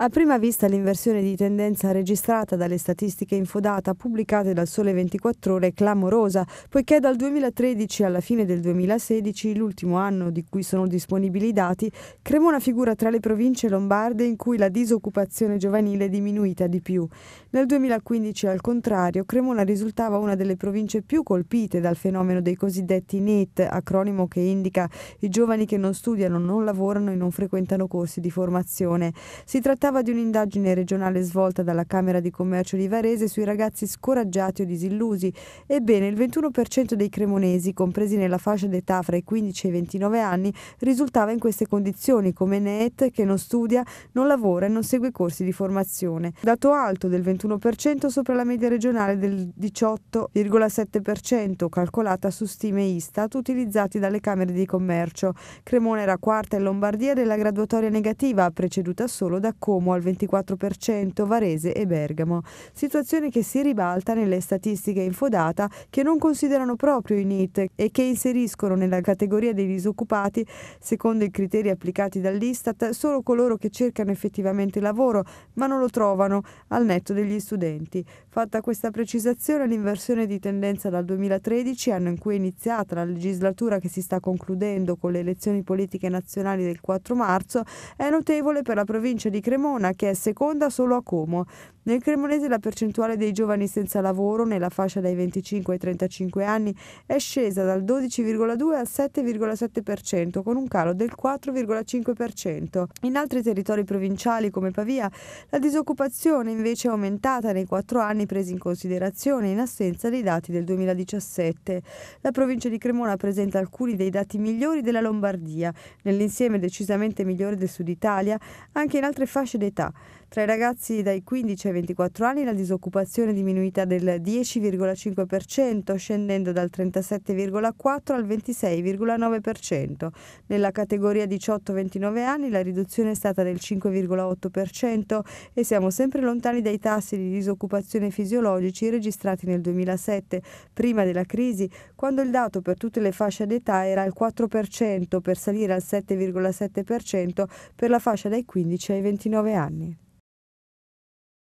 A prima vista l'inversione di tendenza registrata dalle statistiche infodata pubblicate dal Sole 24 ore è clamorosa, poiché dal 2013 alla fine del 2016, l'ultimo anno di cui sono disponibili i dati, Cremona figura tra le province lombarde in cui la disoccupazione giovanile è diminuita di più. Nel 2015, al contrario, Cremona risultava una delle province più colpite dal fenomeno dei cosiddetti NEET, acronimo che indica i giovani che non studiano, non lavorano e non frequentano corsi di formazione. Si tratta trattava di un'indagine regionale svolta dalla Camera di Commercio di Varese sui ragazzi scoraggiati o disillusi. Ebbene, il 21% dei cremonesi, compresi nella fascia d'età fra i 15 e i 29 anni, risultava in queste condizioni, come NET, che non studia, non lavora e non segue corsi di formazione. Dato alto del 21% sopra la media regionale del 18,7%, calcolata su stime Istat utilizzati dalle Camere di Commercio. Cremona era quarta in Lombardia della graduatoria negativa, preceduta solo da Como. Como al 24%, Varese e Bergamo. Situazione che si ribalta nelle statistiche infodata che non considerano proprio i NIT e che inseriscono nella categoria dei disoccupati, secondo i criteri applicati dall'Istat, solo coloro che cercano effettivamente lavoro ma non lo trovano, al netto degli studenti. Fatta questa precisazione, l'inversione di tendenza dal 2013, anno in cui è iniziata la legislatura che si sta concludendo con le elezioni politiche nazionali del 4 marzo, è notevole per la provincia di Cremona Cremona che è seconda solo a Como. Nel Cremonese la percentuale dei giovani senza lavoro nella fascia dai 25 ai 35 anni è scesa dal 12,2 al 7,7% con un calo del 4,5%. In altri territori provinciali come Pavia la disoccupazione invece è aumentata nei quattro anni presi in considerazione in assenza dei dati del 2017. La provincia di Cremona presenta alcuni dei dati migliori della Lombardia, nell'insieme decisamente migliore del sud Italia, anche in altre fasce fasce d'età. Tra i ragazzi dai 15 ai 24 anni la disoccupazione è diminuita del 10,5%, scendendo dal 37,4 al 26,9%. Nella categoria 18-29 anni la riduzione è stata del 5,8% e siamo sempre lontani dai tassi di disoccupazione fisiologici registrati nel 2007, prima della crisi, quando il dato per tutte le fasce d'età era il 4% per salire al 7,7% per la fascia dai 15 ai 29 anni. 29 anni.